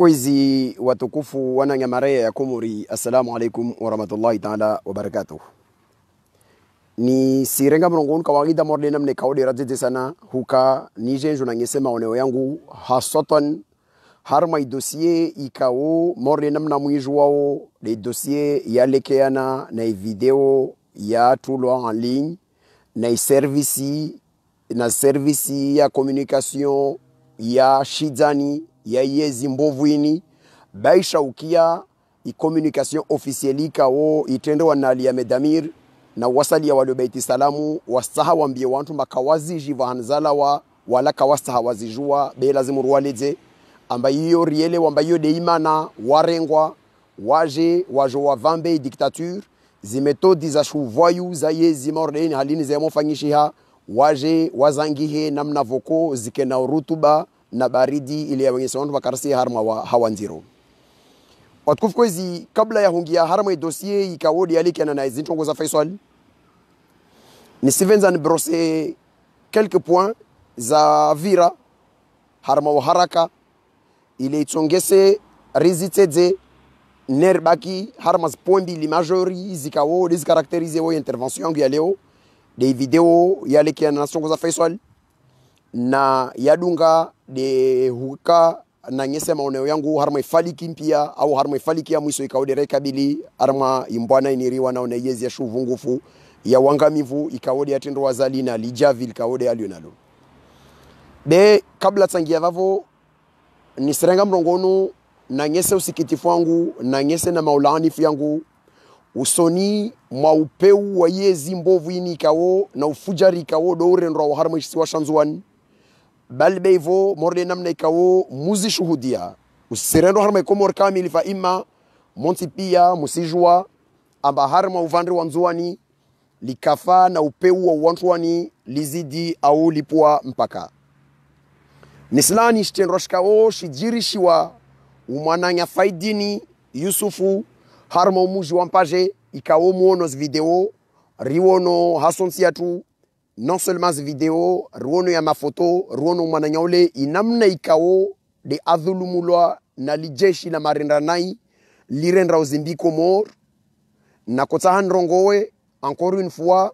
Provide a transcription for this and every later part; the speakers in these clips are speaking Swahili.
kwezi watukufu wananyamareya ya kumuri assalamu alaikum warahmatullahi taala wabarakatuh ni sirenga mrongo unka wangida morde mne kaodera tete sana huka nije nijenjo nangesema oneo yangu hasoton harma i idosie ikao morde mna mwiju wawo le dosye ya lekeana na i video ya tulwa en ligne na servisi na servisi ya komunikasyon ya shidzani yayezi mbovu ini baisha ukia i communication officielle ikawo itendo wanalia medamir na wasali ya walio baiti salamu wasaha wambie wantu hanzala wa wala kawasaha wazijua be lazimu ruwaleze ambayo riele de imana warengwa waje wajo vambe dictature zimeto za shuvayu za yezi ordeini halini zemo zayamofanyishiha waje wazangihe namna voko zike na rutuba na baridi ili ya wengine sana wakarasi harma wa hawanziro watukufu kwezi kabla ya hungia harma ya dossier ikawodi alike na naizi za Faisal ni sivenza ni Brose kelke puan za vira harma wa haraka ili itongese rizitedze nerbaki harma harmas pombi limajori zikawodi zikarakterize wo intervention yangu ya leo de video ya ya liki yale kia na nasongoza Faisal na yadunga de huka na nyese maoneo yangu harma ifaliki mpia au harma ifaliki ya mwiso ikaodere kabili harma imbwana iniriwa naone yezi ya shuvungufu ya wangamivu ikaode yatendo wazali na lijavi likaode alio nalo de kabla tsangia vavo nisirenga mrongonu na nyese usikitifu wangu na nyese na maulaanifu yangu usoni mwa wa yezi mbovu ini ikawo na ufujari ikawo harma waharma wa shanzuani balbe ivo morle namna ikawo muzishuhudia usirendo harma iko mor kamili fa imma monti pia musijua amba harma uvandri wa nzuani likafa na upeu wa uwantwani lizidi au lipwa mpaka nisilani shitendro shikawo shijirishiwa umwananya faidini yusufu harma umuji wa mpaje ikawo muono video riwono hasonsiatu non seulement ce vidéo ruono ya ma photo ruono mwananya ule inamna ikao de adhulumulwa na lijeshi la marinda nai lirendra uzimbiko mor na kotsaha rongowe encore une fois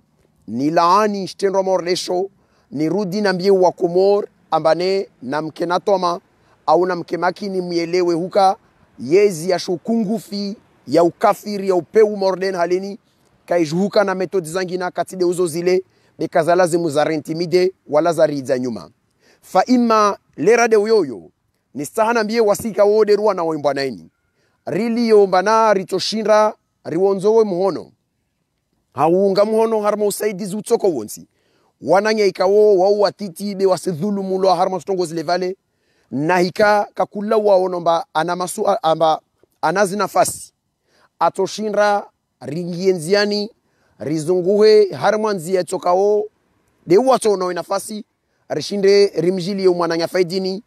ni laani nshtendwa mor lesho ni rudi na mbie wa komor ambane na namke toma au na namke makini mielewe huka yezi ya shukungufi ya ukafiri ya upeu morden halini kaijhuka na metodi zangina katide uzo zile bikaza lazimu za rentimide wala za zaridza nyuma fa ima lera de uyoyo ni sahana mbie wasika wode ruwa na woimbwa naini riliyombana ritoshinra riwonzowe muhono hauunga muhono harma usaidi zutoko wonsi wananya ikawo watiti wananyaikawo wauwatiti mulo harma sitongozi na hika kakula waonomba ana masu amba anazi nafasi atoshinra ringie nziani rizunguhe harmanzi de wato deuwatsonawe nafasi rishinde rimjili rimjilie faidini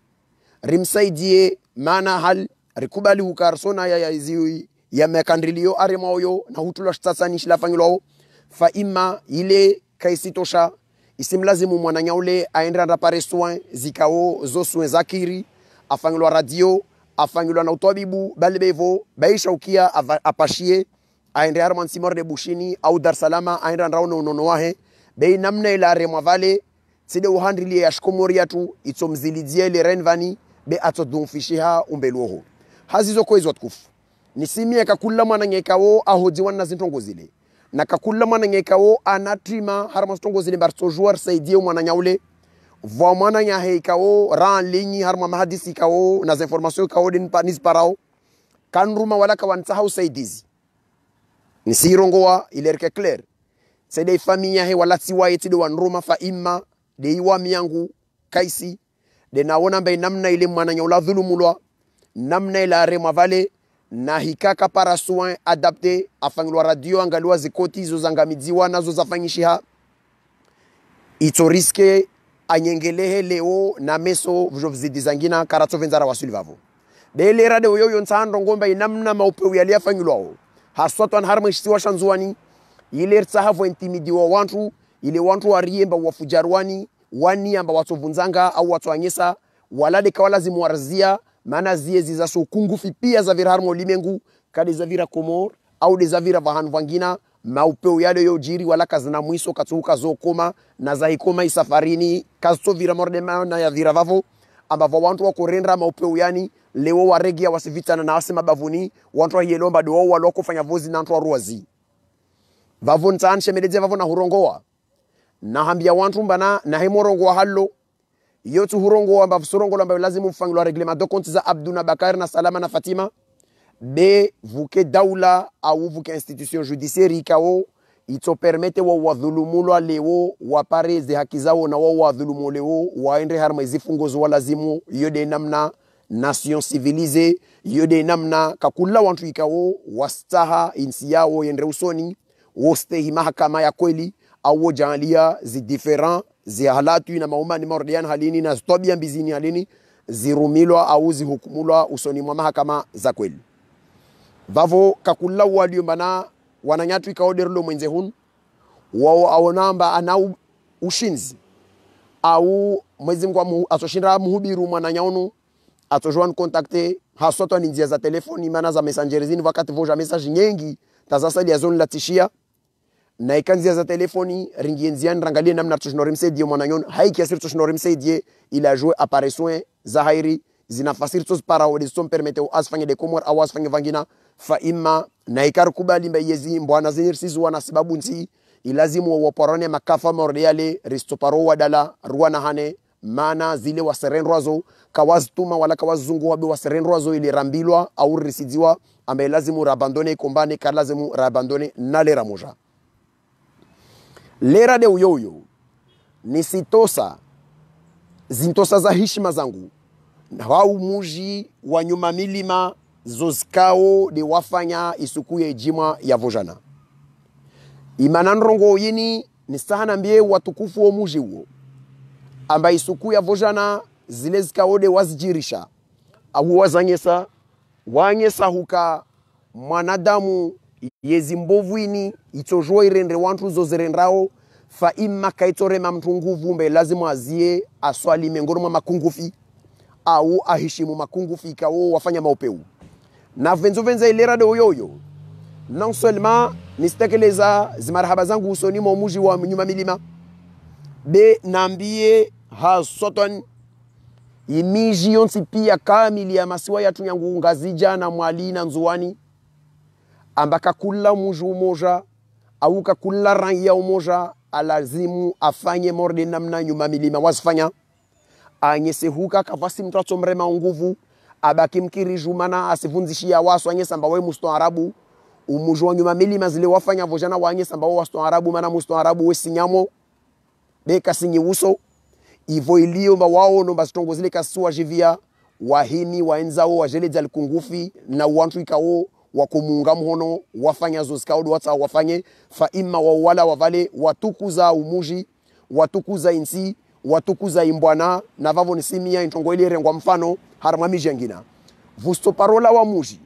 rimsaidie mana hal rikubali ukarsona ya hukarsona yayaziwi yamekandrilio arimaoyo na hutula shtatsani shilafanyulo fa ima ile kaisitosha isimlazimu mwananya ule aende pare soin zikao zo soin zakiri afanyulo radio afanyulo na utabibu balibevo baisha ukia apashie aende har de bushini au dar salama aenda ndauna unono wahe bei namna ila remwa vale tside uhandrilie yashkomoria tu itsomzilidzie ile renvani be atso atsodumfishiha umbeluoho hazizo kwezwa tukufu nisimie kakulla mwana ngekawo ahodziwa na zintongozile na kakulla mwana ngekawo anatrima har masitongozile bartsojuar saidie mwana nyaule vwa mwana nyahe ikawo ran linyi har mahadisi ikawo na zinformation ikawo din panis parao kanruma wala kawansaha usaidizi nisiirongowa ilerke clair tsede ifamiyahe wala tsiwaye tside wanruma fa imma de iwa miangu kaisi de nawona mbe namna ile mwana nyola dhulumu lwa namna ile aremwa vale na hikaka para soin adapté afangilwa radio angaliwa zikoti izo zangamidziwa nazo zafanyishiha itso riske anyengelehe leo na meso vjo vuzhovuzidi zangina karatsovenzara wasuli vavo de ile radio yoyo ntsandonkho mbe inamna maupeu yali afangilwawo hasoato any hary mahisy ohatrany zao an'igny ilerytsaha voaintimidi ao antro ile wantu arie mba uafujaro wani amba watu vunzanga au watu anyesa watsoanyesa waladekawa lazima warzia maana zie zizasokungufi pia zavira limengu kadi za vira komor au de zavira vahan vangina maupeo yale yo jiri wala kazina mwiso katsuhuka zokoma na zahikoma isafarini vira morde kazitsovira ya vira vavo ambavo wantu wakorenda maupeo yani lewo waregia wasivitana nasi mabavuni wantwa hiyelomba duo walokufanya vuzi nantwa ruwazi vavun tan shemeledze vavona hurongoa hambia wantu mbana nahe morongoa hallo yotu hurongoa mbavu surongola ambayo lazimu mfangilwa reglema do konti za abdu na bakari na salama na fatima be vuke daula au vuke institution judiciaire ikao itopermete wao wadhulumulwa lewo wapare ze haki zao na wa wadhulumu lewo waende harma izifungozo walazimu lazimu yode namna nation civilisée yode namna kakula wantu ikawo wastaha insi yao yendre usoni woste hi mahakama ya kweli au jalia zi jaalia zi halatu na maumani mordian halini na zitobia mbizini halini zirumilwa au zihukumulwa usoni mwa mahakama za kweli vavo kakula waliombana wananyatu ikaoderlo mwenze hun wao aonamba ana ushinzi au mwezi mu, asoshinda muhubiru mwananyaunu atujwani kontakte haswa twani njia za telefoni maana za messenger zini wakati voja message nyingi zone la tishia na ikanzia e za telefoni ringi e nziani rangalie namna tushinorimsaidie mwananyon haikiasiri tushinorimsaidie ila jue apareswe za hairi zinafasiri toziparawo dizitsompermete azifanye dekomor au azifanye vangina fa imma na ikari e kubali yezi mbwana zinir wana sababu nsi ilazimu wawaporane makafa mordiale ristoparo wadala ruwana hane mana zile waserendwazo kawazituma wala kawazungu wabe waserendwazo ilirambilwa au risidiwa ambe lazimu rabandone kombane ka lazimu rabandone na lera moja lera de uyoyo ni sitosa zintosa za heshima zangu na wau muji wa nyuma milima zozikao de wafanya isukuye jima ya vojana imananrongo yini ni sana mbie watukufu wa muji huo amba isuku ya vojana zile zikaode wazijirisha ahu wazanyesa wanyesa huka mwanadamu yezi mbovwini itojwo irendre wantu zozirendrawo fa imma kaitorema mtu mbe lazima azie aswali miongoni mwa makungufi au aheshimu makungufi ikawo wafanya maopeu na venzo venza ilera de oyoyo non seulement nisitekeleza zimarahaba zangu usoni mwa muji wa nyuma milima be naambie hasatan imiji yonsi pia kamili ya masiwa yatu nyangu ngazija na mwali na nzuwani ambaka kula muju umoja au kakula rangi ya umoja alazimu afanye morde namna nyuma milima wazifanya anyese huka kafasi mtratso mrema nguvu abaki mkirijumana asivunzishia waso anyesa musto arabu umuju wa nyuma milima zile wafanya vojana wa wanyesa mbawe arabu mana musto arabu we sinyamo beka sinyi uso ivo iliomba waono bazitongo zile kasuwa jivia wahini waenzao wazheledza likungufi na wanthu ikawo wakumunga mhono wafanya zozikaodo watsa wafanye fa imma wawala wavale watukuza umuji watukuza insi watukuza imbwana na vavo nisimia intongo ili rengwa mfano harimwamiji vusto parola wa muji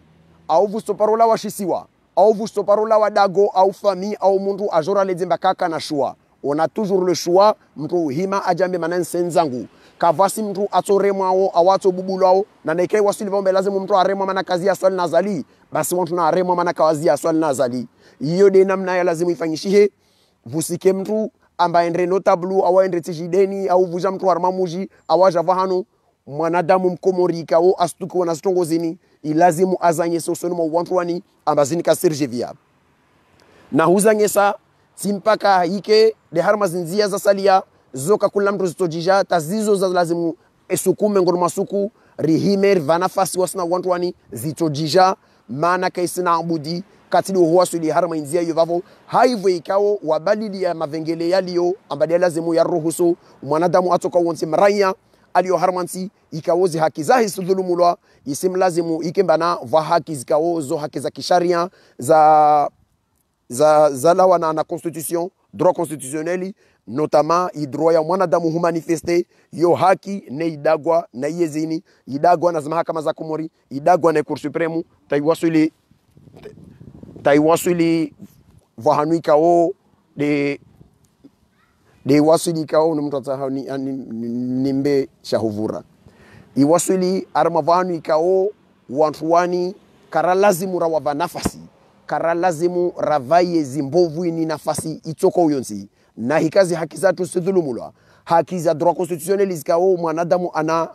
au vusto parola wa shisiwa au vusto parola wa dago au fami au mundu ajora azhoraledze kaka na shua on a toujours le choix mtu hima ajambe manense senzangu kavasi mtu atoremwa atoremwao awato bubulao na neke wasi wasilivombe lazima mtu aremwa mana kazi ya swali nazali basi mtu na aremwa mana kazi ya swali nazali hiyo de namna ya lazima ifanyishie vusike mtu ambaye endre notablu awaendre tijideni au vuja mtu armamuji awajava hano mwanadamu mkomorika wo na stongozini ilazimu azanye sosono mwa wantu wani ambazini kasirje via na huzanye huzanyesa simpaka ike de harma zinzia za salia zoka kula mtu zitojija tazizo za lazimu esukume ngoro masuku rihime vana fasi wasina wantu wani zitojija maana kaisina abudi katili uhuwa suli harma inzia yuvavo haivu ikawo wabadili ya mavengele ya liyo ambadia lazimu ya ruhusu mwanadamu atoka wanti mraya aliyo harma harmanti ikawozi haki zahi sidhulumulwa isimlazimu ikembana va haki zikawo zo haki za kisharia za za wana na constitution droit constitutionnel notamment idroit ya mwanadamu manifester yo haki ne idagwa na yezini idagwa na mahakama za kumori idagwa na Cour Supreme taiwasuli taiwasuli vahanuikao de de wasuli kao mtu atahau nimbe shahuvura iwasuli arma vahanuikao wantu wani kara lazimura wava nafasi kara lazimu ravaye zimbovu ni nafasi itsoko uyonsi na hikazi haki zatu sidhulumulwa haki za droit constitutionnel zikawo mwanadamu ana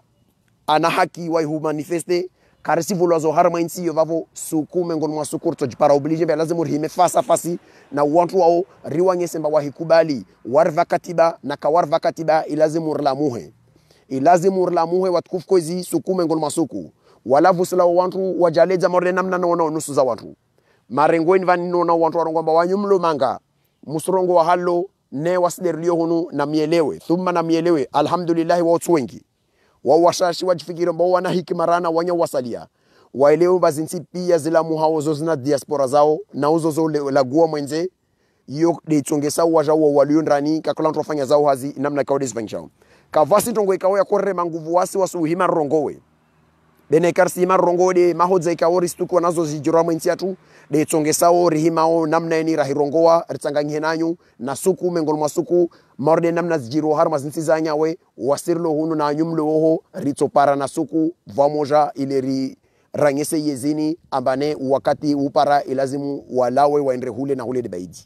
ana haki waihu manifeste karisi vulwazo harma insi yo vavo sukume ngoni mwa sukuru tojipara oblige mbe lazimu rihime fasa fasi na wantu wao riwanye semba wahikubali warva katiba na kawarva katiba ilazimu rlamuhe ilazimu rlamuhe watukufu kozi sukume ngoni mwa suku walavu sila wantu wajaleja morle namna naona nusu za wantu marengweni vaninona wantu varongwamba wanyumlumanga musorongo wa halo ne wasiderilio hunu na mielewe thumma na mielewe alhamdulillahi waotsu wengi wawashashi wajifikiri mbao wana hikima rana wanya wasalia waelewe bazinsi pia zilamu hao zo zina diaspora zao na uzo zo lagua mwenze iyo deitsongesa wajao walio ndani kakala ntu wafanya zao hazi namna kaodezipangishao kavasi ntongo ikawo yakorrema nguvu wasi wasuuhima rrongowe bene karsi marrongo de mahodza ikaori stuku nazo zijura mwensi atu de tsongesao rihimao namna eni rahirongoa ritsanganghe nanyu na suku mengolo masuku marde namna zijiro har mazinsi zanyawe wasirlo hunu na nyumlo woho ritsopara na suku vamoja ri rangese yezini ambane wakati upara ilazimu walawe waendre hule na hule de baidi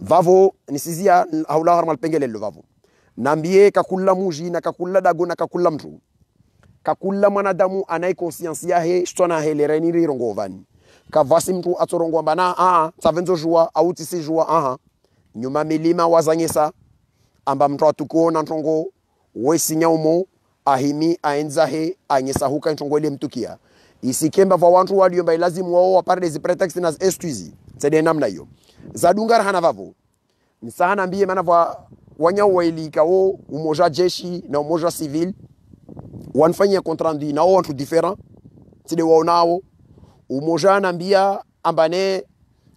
vavo nisizia haula har malpengelelo vavo nambie kakula muji na kakula dago na kakula mtu ka mwanadamu anaye konsiansi yahe sitwana helera ni rirongovani kavasi mtu atsorongwamba na aha tsavenzo jua auti si jua aha nyuma milima wazanyesa amba mtu atukuona ntongo wesinya umo ahimi aenzahe huka ntongo ile mtukia isikemba va wantu waliomba ilazimu wao waparde pretext na excuse tsede namna hiyo zadungara hana vavo nisana mbie mana vwa wanyao wailika wo umoja jeshi na umoja civil wanfanyia kontrandu na wao wantu different tide wao nao umoja anambia ambane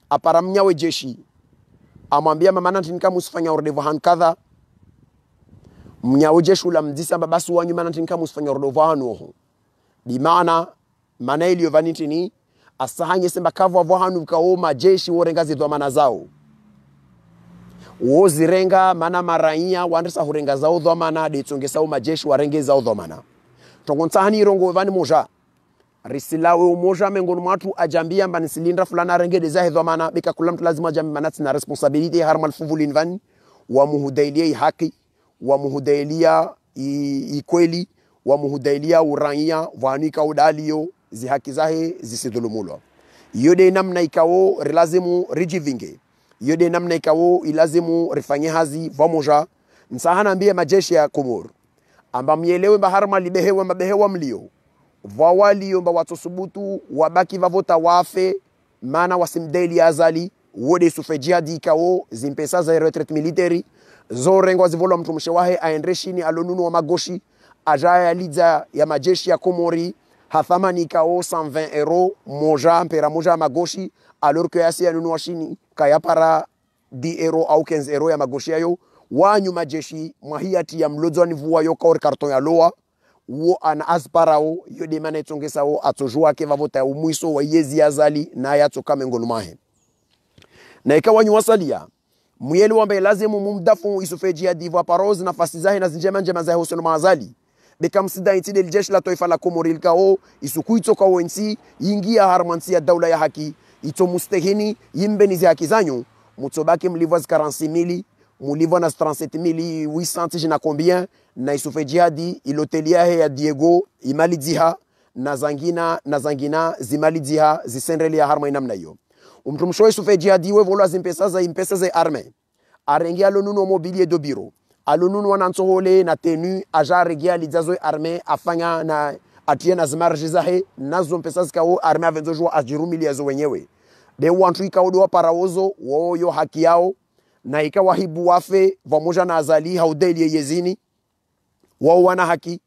apara mnyawe jeshi amwambia mama nanti nikamu usifanya rendezvous han kadha mnyawe jeshi ula mdisa amba basi wanyu mama nanti nikamu usifanya rendezvous hanu oho bimana maana iliyo vaniti ni asahanye semba kavu avo hanu kaoma jeshi worengazi mana zao uo zirenga mana maraia wandisa hurenga za zao dhomana ditsongesao majeshi warenge zao dhomana tongontsahani irongo vani moja risilawe umoja miongoni mwatu ajambia mbani silinda fulana arengede zahe dhomana bika kula mtu lazima ajambi manati na responsibility har harma alfuvulin vani wamuhudailia haki muhudailia ikweli wa muhudailia uraia vanika udalio zihaki zahe zisidhulumulwa iyo de namna ikao rilazimu rijivinge Yode namna ikawo ilazimu rifanye hazi vamoja msahana ambie majeshi ya Komoro amba mielewe mbaharma libehewa mabehewa mlio vawalio mba watosubutu wabaki vavota wafe mana wasimdeli azali wode sufejia dikawo zimpesa za retret military zorengwa zivolwa mtumishi wahe aende shini alonunu wa magoshi ajaya lidza ya majeshi ya Komori hathamani ikao 120 euro moja mpera moja magoshi alorke yasi wa shini kaya para 10 euro au 15 ero ya magoshe yayo wanyu majeshi mahiati ya mlodzwa vua yo kaori karton ya loa wo ana o yo de o itsongesawo atsozhu ake vavota ya umwiso wa yezi na ya atsokame ngolu mahe na ikawanyu wasalia muyeli wambe lazimu mumdafu isufeji ya divwa paroz na zahe na zinjema njema zahe hoseno maazali bekamsida inti del jeshi la taifa la komori isukuitoka o insi yingia harmansi ya dawla ya haki ito mustehini yimbenizi haki zanyu mutobaki mlivwa zi 46 mili mulivwa na 37 mili 800 tijina combien na isufe jihadi ilotelia he ya diego imali diha na zangina na zangina zimali diha zisendreli ya harma inamna hiyo umtumsho isufe jihadi we volwa za impesa za arme arengi alonunu mobilier de bureau alonunu wanansohole na tenu aja regia lizazo arme afanya na atiye na zimarji zahe nazo mpesa zikawo arme avenzojwa ajirumilia wenyewe de wantu ikaudiwa parawozo woyo haki yao na ikawahibu wafe pamoja na azali haudelie yezini wao wana haki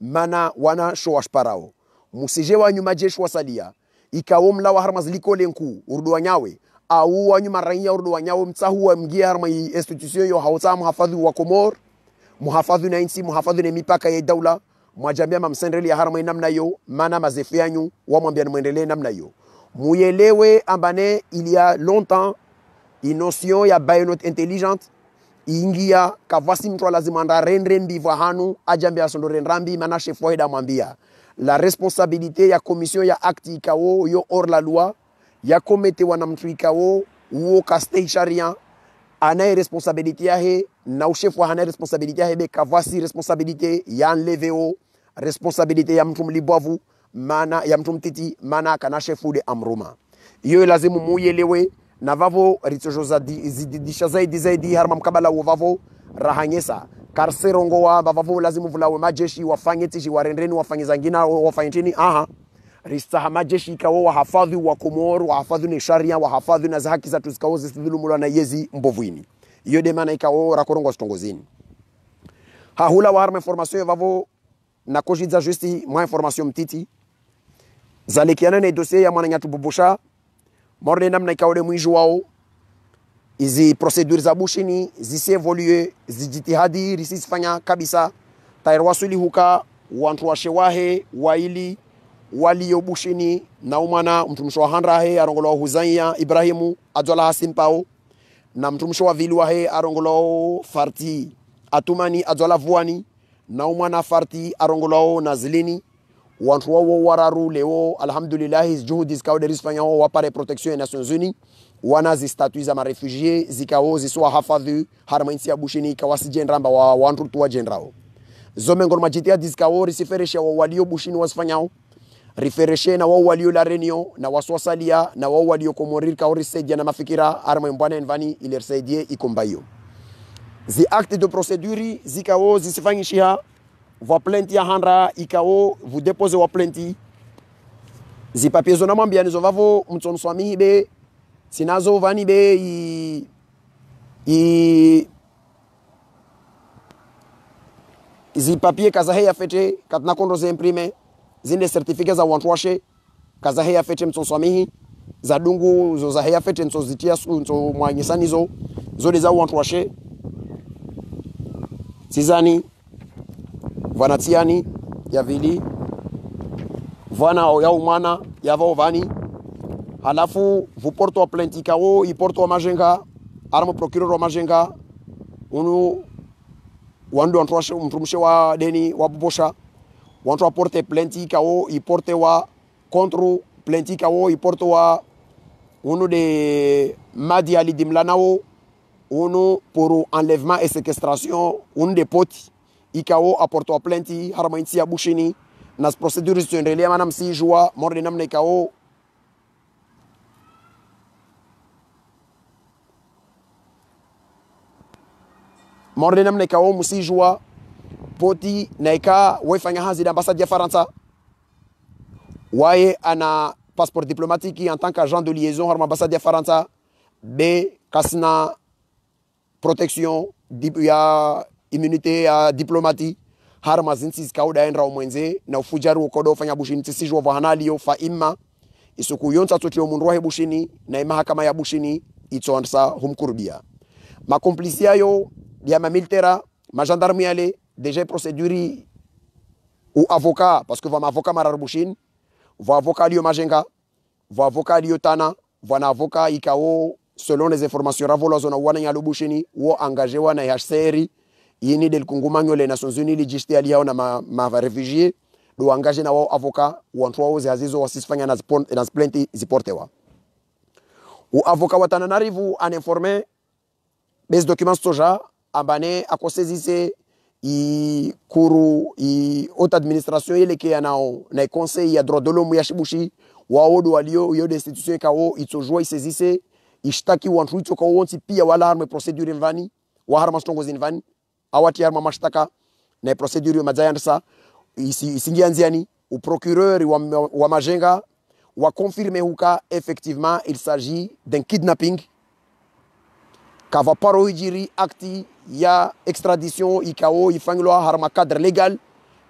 mana wana showash parao musije wa nyuma majeshi wasalia ikawo mla wa harma zilikole nku urudwa nyawe au wa wanyu maraia urudwa nyawe mtsahu wa mgia harma institution yo hautsa muhafadhi wa komor muhafadhi na insi muhafadhi na mipaka ya daula mwajambia mamsendeli ya haramwe namna hiyo maana mazefu yanyu wamwambia ni nimwendelee namna hiyo muyelewe ambane il y a longtemps inotion ya bayonote intelligente ingia kavasi mtu lazima anda ndarendre mbivwa hanu ajambia asondore ndrambi maana chef wahida mwambia la responsabilité ya commission ya acte ikawo yo or la loi ya yakometewa wana mtu ikawo uwo kastei sharia anaye responsabilité ya he na ushefu hana responsabilité ya yahe kavasi responsabilité ya enlever yanleveo responsabilité ya mtu mlibwavu maana ya mtu mtiti maana akanashe fude amruma hiyo lazimu muyelewe na vavo ritsozo zididisha zaidi zaidi harma mkabala wa vavo rahanyesa karserongo wa vavo lazimu vulawe majeshi wafanye tishi warendreni wafanye zangina wafanye tini aha ristaha majeshi wa hafadhi wa Komoro wa hafadhi ni sharia wa hafadhi na zahaki za tuzikawo zisidhulumulwa na yezi mbovuini hiyo de maana ikawo rakorongwa stongozini hahula wa waharma information vavo na kujidza justi mwa information mtiti zalekiana e na dossier ya mwana nyatububusha morne namna ikaole mwiju wao izi procedure za bushini zisievolue zijitihadi risizifanya kabisa tayari huka wantu washewahe waili waliyo bushini na umwana mtumishi wa arongolo wa huzaiya ibrahimu adzola hasimpao na mtumishi wa vili arongolo arongolwa farti atumani adzola vuani na umana farti arongolao nazilini wantu wao wararu leo alhamdulillah his juhudi zikao derisfanya wao wapare protection ya Nations Unies wana zi zistatu za marefugie zikao ziswa hafadhi harmainsi ya bushini kawasi kawasijenramba wa wantu tuwa jenrao zome ngor majitia diskao risiferesha wa walio bushini wasfanyao rifereshe na wao walio la renio na waswasalia na wao walio komorir kaori sedia na mafikira arma mbwana envani ilersaidie ikombayo zi acte de procédure zikao zisifanyishia waplenti ya handra ikao vous déposez waplenti zipapie zonamwambia nizo vavo be sinazo vanibe i, i zipapie kazahe yafete katnakondo zeimprime zinde certificat za wantu washe kazahe yafete mtsonswamihi za dungu zo zahe yafete ntsozitia ntso mwanyisanizo zode zo leza washe Sizani tsiani yavili vana yau yavaovani yavao vani halafu vuporto wa plenti kawo iporto wa majenga aramo procureur wa majenga unu wandu wantu mtumishe wa deni wapoposha wantu aporte plenti kawo iporte wa contre plenti kawo iporte wa unu de madi alidimlanawo unu poro enlèvement et séquestration unu de poti ikawo aportoa plainte harama insi ya bushini nas procedure zitoendelea maana msijua morde namna ikawo morde namna ikawo msijua poti naika ika wefanya hazi da ambassade ya Faransa waye ana passeport diplomatique en tant qu'agent de liaison harma ambassade ya Faransa be kasina protection ya immunité ya diplomati hari mazinsi kaudaendra mwenze na ufujari ukodofanya bushini tisijwa vahanaliyo fa imma isuku yonsa tutio mundu wahe bushini na imahakama ya bushini ansa humkurbia makomplisi yayo ya mamiltera magendarme yale deje procedure ou avocat parce que va mavocat marar bushini va avocat liyo majenga va avocat liyo tana va na avocat ikao selon les informations ravolo zona wana ya engagés, wo engagé wana ya seri yini del les Nations Unies lijiste ma, ma do engagé na wao wasifanya na zipon, na splenti ziportewa wo avocat, watana narivu informé bes documents soja abane akosezise i kuru i haute administration ile ke yanao na conseil ya droit de l'homme ya shibushi wao do qui yo institution kao ishtaki wanthu witsoka wonse wala walarme procedure mvani waharama sitongozi mvani awati arma mashtaka na procedure madzayandisa isingianziani uprocureur wa, wa majenga wa confirmer huka effectivement il s'agit d'un kidnapping kava paro ijiri acti ya extradition ikao ifangilwa harma cadre legal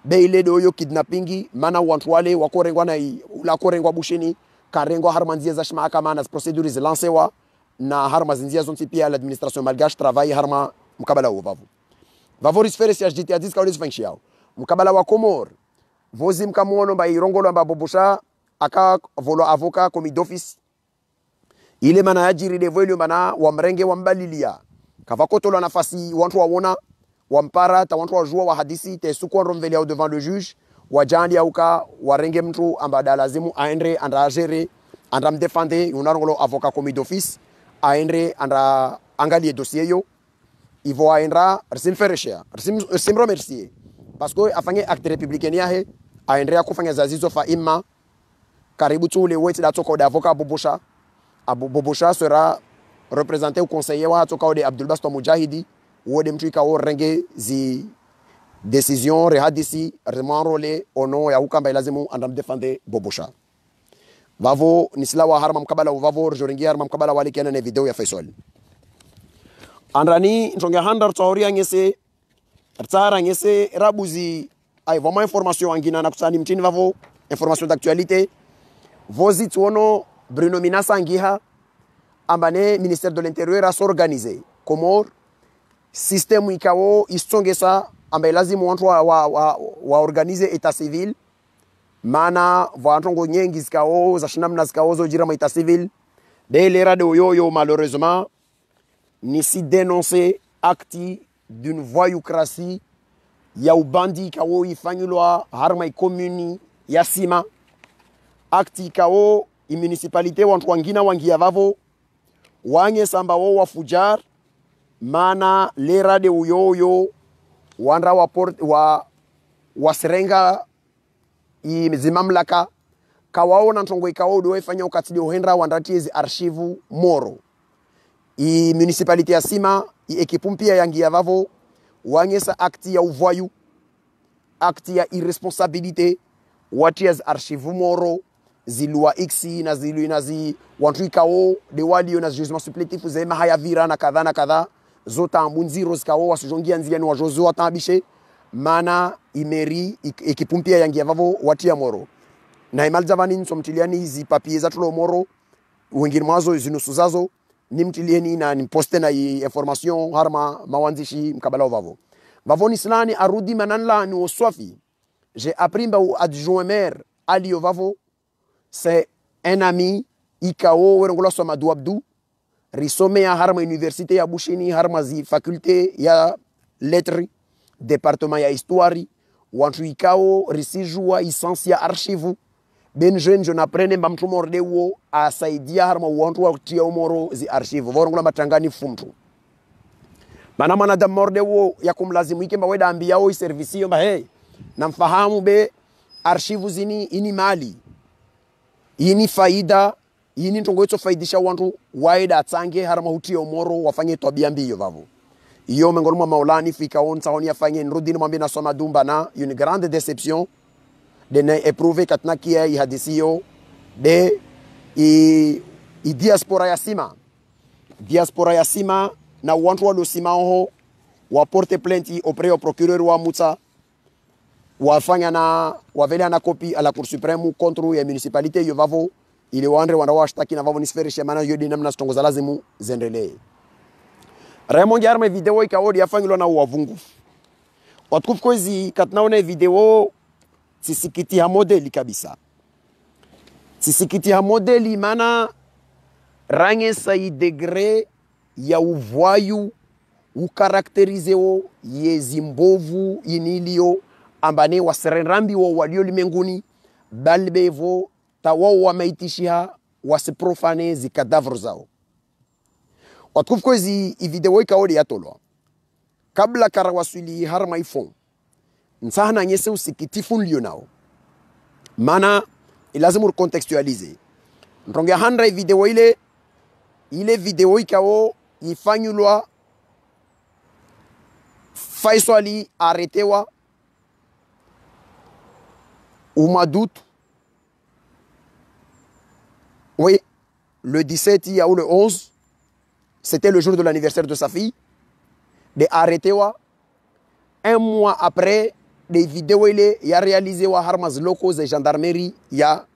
beile doyo kidnappingi mana wanthu wale wakorengwa na ulakorengwa busheni karengo harmanzia za shima kama na procedures zilansewa na har mazinzia zonti pia administration malgache travail harma ma mkabala wa vavu vavoris risfere si ajiti adis kaulis fengshi yao mkabala wa Komor vozi mkamuono ba irongolo mba bobosha aka volo avoka komi d'office ile mana ajiri devo ile mana wa wa mrenge wamrenge wambalilia kavakotolo nafasi wantu waona wampara ta wantu wajua wa hadisi te sukwa romvelia devant le juge wajandi auka warenge mtu ambada lazimu aendre andajere andamdefande yunarongolo avoka komi d'office aendre anda angalie dossier yo ivo aendra risimfereshea risimromersie parce que afanye acte republicain yahe aendrea kufanya zazizo fa ima karibu tu le weti da de avocat bobosha abobosha sera représenter au conseiller wa toka de Abdulbastor Mujahidi wode mtu ikao renge zi Decision hadisi rimarole ono ya ukamba ilazimu andam bobosha vavo nislawa harma mkabala vavo rjoringi harma mkabala wali kiana ne video ya Faisal andrani ntonge handar tsoria ngese tsara ngese rabuzi ay vraiment information angina na kutsani mtini vavo information d'actualité vozi tsono Bruno Minasa ngiha ambane ministère de l'intérieur a s'organiser komor système ikao isongesa ambaye lazima watu wa, wa, wa, wa organize eta civil maana mana vantongo nyengi zikao zashinamna zikao jira maita civil de delerade oyoyo malheureusement ni si denonse acti d'une voyoucratie ya ubandi kawo ifanyilwa harma i commune ya sima acti kawo imunicipalité wantu wangina wangia vavo wanye samba wo wafujar mana lerade uyoyo wanra wa, port wa, wa serenga wasirenga zimamlaka kawaona ntongo ikawo ikawaudu waifanya ukatidi ohenra wandati ezi archive moro i municipality ya sima i iekipumpia yangi yavavo wangesa akti ya uvwayu akti ya irresponsabilité wati ezi arshivu moro zilua iksi na zilu na zi wantu ikawo dewalio na zijuzi masupletifu zema haya vira na kadha na kadha zota zotamba unziro zikawowa sijongia nziyani wajozi watambishe mana imeri ik, ikipumpia yangia vavo watia moro na imaliza nso mtiliani hizi papie zatulo moro wengine mwazo zinusu zazo nimtilieni na nimposte na information harma mawanzishi mkabala vavo vavoni silani arudi mananla ni oswafi j'ai appris mbau adjoint maire alio vavo se enami ikawo ikao werongolwa swa madu abdu risome ya harma universite ya bushini harma zi fakulte ya letri departement ya histoire wantu ikawo risijua isansi ya archivu beni zwenjo naprene mba mtu morde uo asaidia harma wantu wa kutia umoro zi archivu vorongula matangani fumthu mana mana da morde uo ya kumlazimu ike mba weda wedambiyawo iservisiyo mba hey mfahamu be archivu zini ini mali ini faida ini ntongo faidisha wandu waida atsange hara mahuti ya umoro wafanye twabia mbiyo vavu iyo mengoni mwa maulani fika onsa oni afanye ni mwambi nasoma dumba na une grande deception de ne éprouver katna kia ihadisiyo de i, i diaspora ya sima diaspora ya sima na wantu waliosimao waporte plainte opre o procureur wa mutsa wafanya na wavele na kopi à la cour suprême contre ya municipalité yo vavo ili wandre waandre wanawashtaki na vavo nisferishe maana hiyo dini namna sitongoza lazimu ziendelee Raymond Jarme video ika wodi afangilwa na uwavungu watukufu kwezi katinaona video sisikiti ha modeli kabisa sisikiti ha modeli maana sa i degre ya uvwayu ukarakterizewo yezimbovu inilio ambane waserenrambiwo walio limenguni bali ta wao wameitishia wasiprofane zikadavru zao watukufu kwezi ivideo ikaole yatolwa kabla karawaswili harma ifon nsahana nyese usikitifu nlio nao maana ilazima recontextualize nronge handra ivideo ile ile video ikao ifanyulwa faiswali aretewa umadutu Oui, le 17 ou le 11, c'était le jour de l'anniversaire de sa fille, de Aretewa. Un mois après, des vidéos, il y a réalisé wa Harmaz locaux et gendarmerie, y a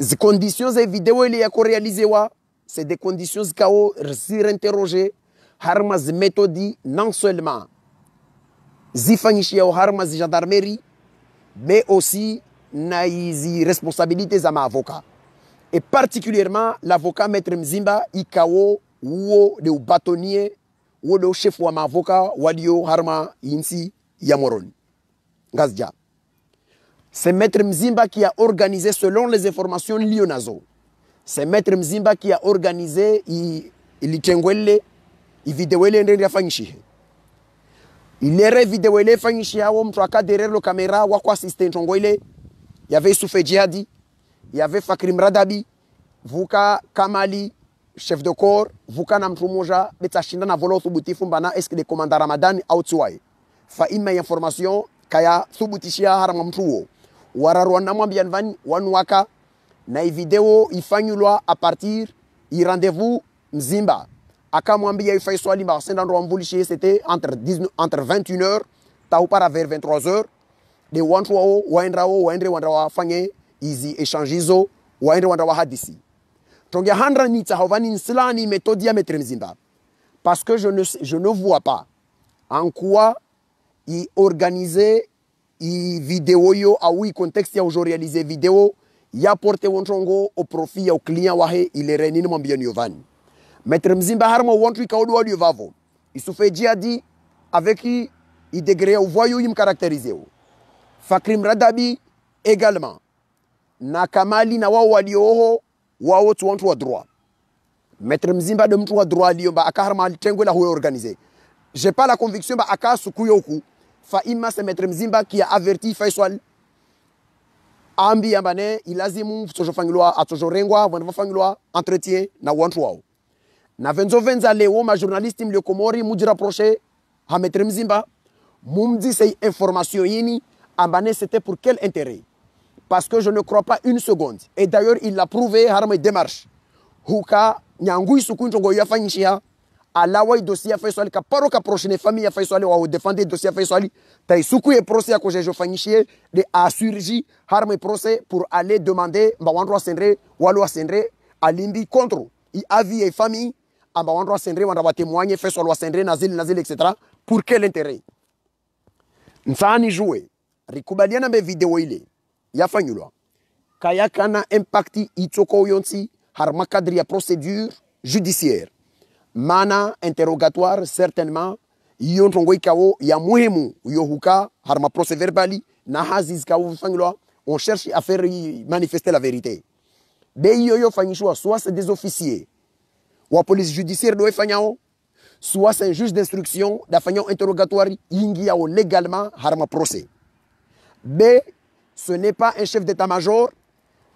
Les conditions des vidéos, il y a réalisé c'est des conditions KO, si interrogé, Harmaz méthodie non seulement Zifanishia wa Harmaz gendarmerie, mais aussi na responsabilités responsabilité za avocat et particulièrement l'avocat Maître Mzimba ikao Uo de bâtonnier ou de chef wa maavoka walio harma insi ya Moroni ngazja c'est Maître Mzimba qui a organisé selon les informations lionazo c'est Maître Mzimba qui a organisé il ilitengwele ividewele ndende afanyishihe ilere videwele derrière mtu caméra, kamera wako assistant ntongo ile il y avait Soufé Djihadi, il y avait Fakrim Radabi, Vuka Kamali, chef de corps, Vuka Namtrumoja, Betachina Volo Soubouti Fumbana, est-ce que les commandants Ramadan Autsuai Faima information, Kaya Thubutishia Haramamtruo, Wararwanamwa Bianvani, vidéo, na video ifanyulwa a partir il rendez-vous Mzimba akamwambia il swali basenda ndo amvulishie c'était entre entre 21h taupara vers 23h de wanthu wawo waendawo waendere wanda wafange izi eshanjizo waendere wanda wahadisi tongehandranitsa hauvani nsilani metodi ya metre mzimba parce que je ne, je ne vois pas en quoi y organiser i vidéo yo awi ah contexte ya réaliser vidéo ya porter wonjongo au profit ya client wahe ilere nini mwambia niovani metremzimba harmo harimo wontu ikaudi wadi vavo isufejia di avec i degré ya uvoyo yimkarakterizeu Fakrim Radabi également. Nakamali na wao walioho wao tu watu wa droit. Maître Mzimba de mtu wa droit liomba akaharma litengo la organisé. J'ai pas la conviction ba akasu kuyoku. Fa imma se Maître Mzimba qui a averti faiswal ambi yambane ilazimu tozofangilwa atozorengwa fangiloa entretien na wantu wao na venzovenza leo komori mliokomori proche, ha maître mzimba se information yini Ambané, c'était pour quel intérêt Parce que je ne crois pas une seconde. Et d'ailleurs, il l'a prouvé, Harame démarche. Huka, Nyangui Sukuntongo Yafanyishia, Alawai dossier a dossier soli, ka paroka prochaine famille à fait ou défendre dossier à fait soli, taï et procès à koje Jofanyishie, de assurgi, Harame procès pour aller demander, Mbawandro Walo Sendré, à l'Indi contre, il vu et famille, Mbawandro Sendré, on va témoigner, fait Sendré, Nazil, Nazil, etc. Pour quel intérêt Nsani jouer rikubaliana mbe video ile yafanyulwa kayakana impacti itoko yonsi harma kadri ya procédure judiciaire mana interrogatoire certainement yontongo kawo ya muhimu yohuka harma procès verbali na haziz kawo fanyulwa on cherche à faire manifester la vérité be yo yo fanyishwa soit c'est des officiers ou police judiciaire do fanyao soit c'est un juge d'instruction da fanyo interrogatoire yingi yao légalement harma procès B, ce n'est pas un chef d'état-major,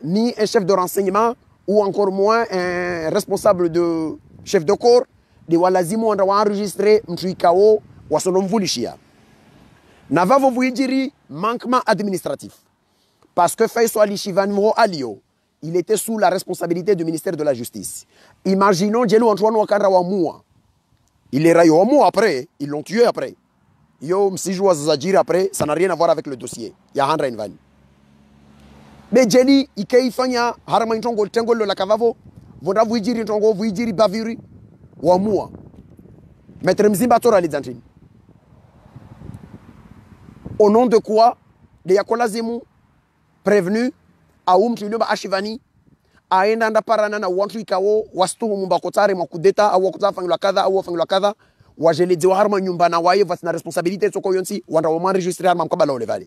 ni un chef de renseignement, ou encore moins un responsable de chef de corps. Ni walazimu enregistrer mtuikao wasolomvulishia. Na Navavo dire manquement administratif. Parce que Ali Alishivanmo Alio, il était sous la responsabilité du ministère de la Justice. Imaginons Djelo Antoine Ouattara Il est raillé après, ils l'ont tué après. Yo, si joue à Zazajir après, ça n'a rien à voir avec le dossier. il y a Handra Invani. Mais Jenny, Ikeifanya, Harama Intongo, Tengo, la Cavavo, Vonda Vujiri Intongo, Vujiri Baviri, Wamua. Maître Mzimba Tora Lidzantini. Au nom de quoi, de Yakola Zemou, prévenu, Aoum Tunyumba Ashivani, aenda ndaparana na wantu ikawo wastu mumba kotare makudeta au wakutafanyilwa kadha au wafanyilwa kadha wa harma nyumba na waye vasina responsabilité moment yonsi wanda wamanregistre hari mamkwabala olevale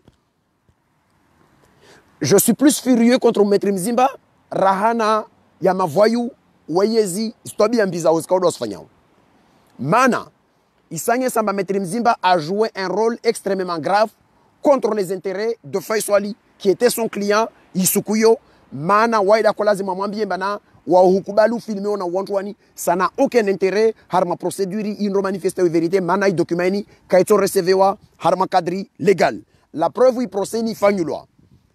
je suis plus furieux contre maître mzimba rahana ya mavoyu Stobi sitwabiyambizawo zikauda wasifanyao mana isanye samba maître mzimba a joué un rôle extrêmement grave contre les intérêts de Faiswali qui était son client Isukuyo maana waida ko lazima mwambie bana wa wauhukubalu filme ona wantwani sana aucun intérêt harma procédure inro manifeste vérité mana i document kaito recevewa harma kadri légal la preuve i procès ni fanyulwa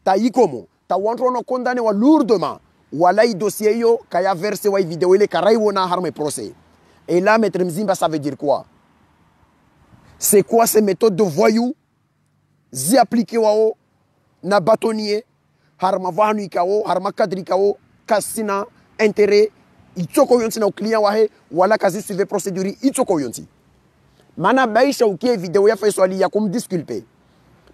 ta ikomo ta wantwano condamné wa lourdement wala i dossier yo kaya verse wa vidéo ile karai wona harma procès et là maître mzimba ça veut dire quoi c'est quoi ces méthodes de voyous zi appliqué wao na bâtonnier harma vanu ikawo harma kadri ikawo kasina sina intérêt i tsoko na client wahe wala kasi suive procédure itoko tsoko mana baisha ukie video ya faisal ali ya kumdisculpe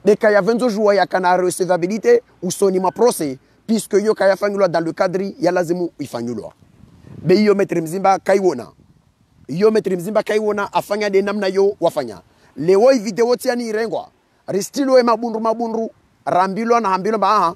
beka ya venzo jua ya kana recevabilité usoni maprocès puisque yo kayafanyulwa dans le cadre ya lazimu ifanyulwa be yo maître mzimba kaiwona yo maître mzimba kaiwona afanya de namna yo wafanya leo video tiani irengwa ristilo e mabundu mabundu rambilwa na hambilwa baha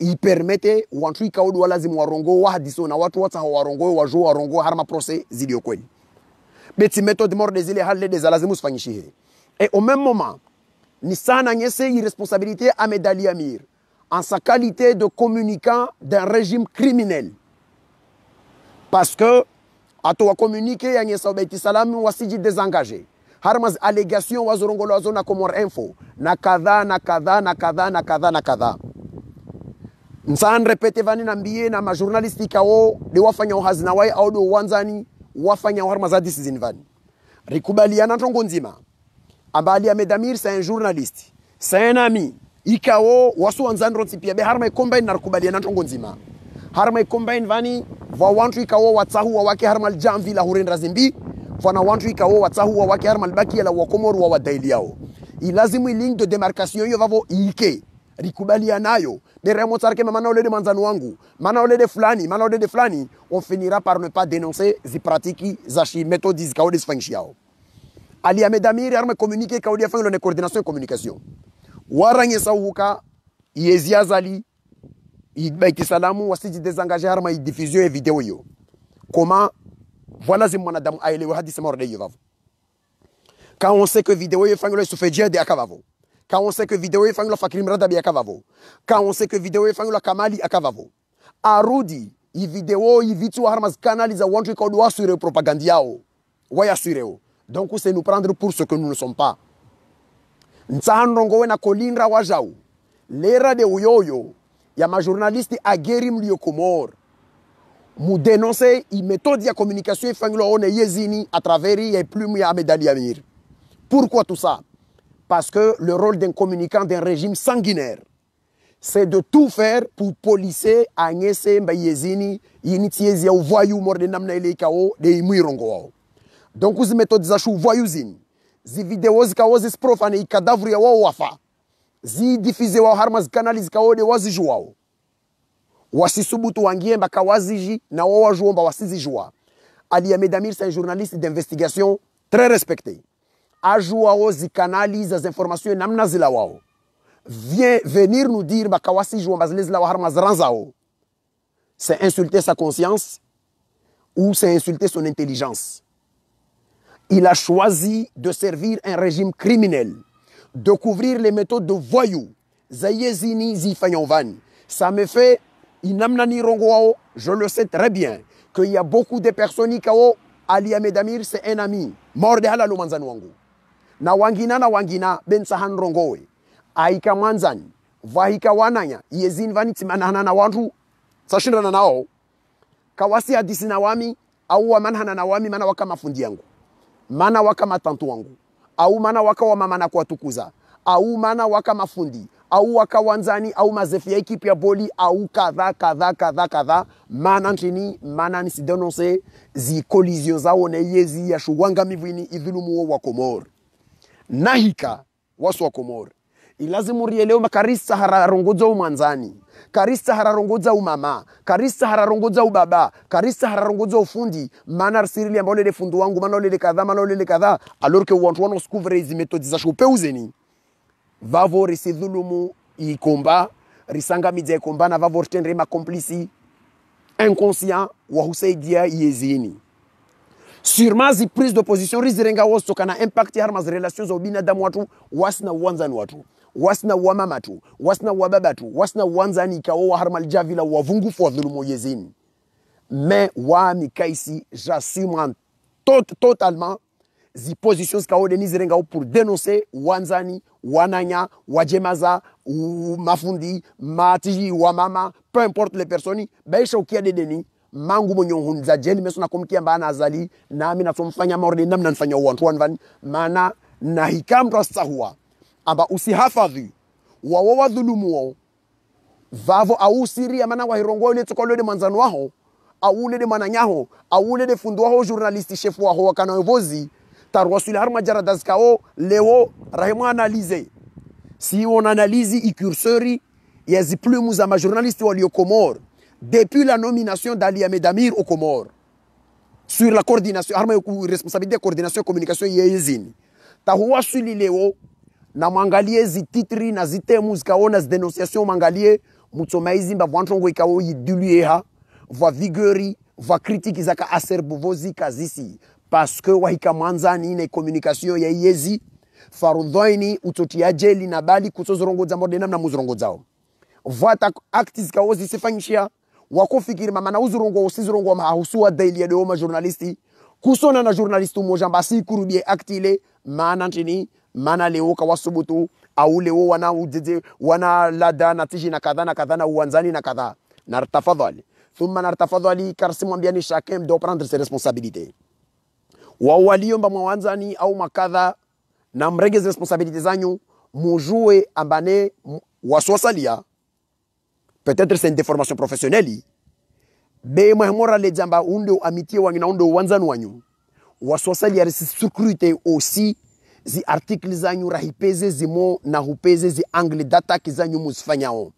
ipermete wanthu ikhaudwa warongo warongowe wahadiso na watu watsaho warongowe wajuu warongowe hara prose ziliyo kweli méthode methode morde zile des des usifanyishihe et au même moment ni sana nyese irresponsabilité Ahmed Ali Amir en sa qualité de communicant d'un régime criminel parce que atowa communique, des nyesa salamu wasiji désengagé des allégation wazorongolwa wazo info na na des na des na na nsan repete vani na nambiye na majournalisti kao de wafanya uhazina wai au do wanzani wafanya uharma za disizin vani rikubaliana tongo nzima ambali ya medamir sa un journaliste sa un ami ikao wasu wanzani wanzandro tsipia be harma combine na rikubaliana tongo nzima harma combine vani va wantu ikao watsahu wa wake harma jamvi la hurin razimbi vana wantu ikao watsahu wa wake harma albaki la wakomoru wa wadailiao yao ilazimu ligne de démarcation yo vavo ike rikubalianayo derrière mon tsarke mana olede manzano wangu mana de fulani mana de fulani on finira par ne pas dénoncer zi pratiki za shi méthode zi kaodi sfangshi yao ali amedamiri arme communiquer kaodi afangi lo coordination et communication warangi sauhuka yezi azali ibaiki salamu wasiji désengager arme diffusion et vidéo yo comment voilà zi mwanadamu aelewe ah, hadi sema de yovavo quand on sait que vidéo yefangilo isufejia de akavavo on sait kaonse ke video ifanywa fakiri mradabi akavavo que vidéo est ifanywa kamali akavavo arudi vidéo, ivideo ivitu harmas kanali za wantu ikaudwa assureo propagande yao wayassureo donc c'est nous prendre pour ce que nous ne sommes pas ntsahanrongo we na kolinra wajau lera de uyoyo ya majournalisti mou mliokomor i méthodes ya communication ifanyilwa e one yezini à travers ya plume ya amedali amir pourquoi tout ça parce que le rôle d'un communicant d'un régime sanguinaire, c'est de tout faire pour policer Agnès Mbayezini, Yinitiezi ou voyou les namna où de imwirongo Donc vous mettez des shu voyou des vidéos, les zikao cadavres sprofane i qui ya à wafa. les diffusées qui sont zikanali zikao de waziju wao. qui sont en na de se wasizijua. Ali Ahmed Amir, c'est un journaliste d'investigation très respecté aju ozi zikanali za information namna zila wao vient venir nous dire bakawasi jwa bazile zila c'est insulter sa conscience ou c'est insulter son intelligence il a choisi de servir un régime criminel de couvrir les méthodes de voyous Zayezini ça me fait inamna je le sais très bien qu'il y a beaucoup de personnes qui ont Ali c'est un ami. Morde halal na wangina na wangina bensahan rongowe aika mwanzani vahika wananya yezin vanitimanahana na wantu sashindana nao kawasi hadisi na wami au wamanhana na wami mana waka mafundi yangu mana waka matantu wangu au mana waka wamama na kuwatukuza au mana waka mafundi au waka wanzani au mazefi ya ekipi ya boli au kadha kadha kadha kadha mana nchini mana nisidononse zi kolizio zao na yezi ya shuwanga mivwini idhulumu wa Komori nahika wasu wa komori ilazimu rielewe makarisa hararongudza umwanzani karisa hararongudza umama karisa hararongudza ubaba karisa hararongudza ufundi mana risirili ambao lele fundu wangu mana lele kadha mana lele kadha alors que wantu wana usikuvira izi metodi za shoupeuzeni vavo risidhulumu ikomba risanga midza ikomba na vavo ritendre makomplisi inconscient wahusaidia yezini sûrement si prise de position ri zirenga wosoka na impact ya harma relation za ubinadamu watu wasina uwanzani watu wasina wamama tu wasina wababa tu wasina uwanzani ikawowa harma lijavila wavungufu wa dhulumu yezini me wa mikaisi j'assume tot, totalement zi positions kaode ni zirenga wo pour dénoncer wanzani wananya wajemaza mafundi matiji wamama peu importe les personnes baisha ukia dedeni mangu mwenye hunza jeni na kumkia mbana azali nami natomfanya maurdi namna uwa ntuwa wanvani mana na hikam rasta huwa amba usihafadhi wawawa wawo wadhulumuo vavo ya mana wahirongoa ile tukolole mwanzano waho au aulele mwananyaho aulele fundu waho jurnalisti shefu waho wakana yovozi tarwasule haruma majarada zikao lewo rahimu analize si on analizi ikursori ya ziplumu za majurnalisti walio komoro depuis la nomination d'Ali Ahmed au aux sur la coordination arma yoku responsabilité ya coordination communication yeyezini tahuwa swili leo na mwangalie zititri na zitemu zikaona zidenunciation mwangalie mutsoma izimba vwantongo ikawo yidulieha vwa vigori vwa kritiki zaka acerbuvo zika zisi wahika mwanzani na communication yeyezi farudhoini utsotia jeli na bali kutsozorongodza modena na muzorongozao vwata acti zikawo zisifanyishia wakofikiri mama na uzirongo usizirongwa mahusuwa daili ya deoma journalisti kusona na journalisti umoja mbasi kurudie aktile maana ntini maana leo kwa subutu au leo wana ujeje wana lada na tishi na kadha na kadha na uwanzani na kadha na tafadhali thumma nartafadhali karsimu ambiani shakem do prendre ses responsabilités wao waliomba mwanzani au makadha na mregeze responsabilite zanyu mujue ambane waswasalia Peut-être c'est une déformation professionnelle. Mais moi, je suis unde amitié wangina unde wanzan wanyu. Waswasali ya resi sukrute aussi zi articles zanyu rahipeze zimo na hupeze zi angle d'attaque zanyu musfanyao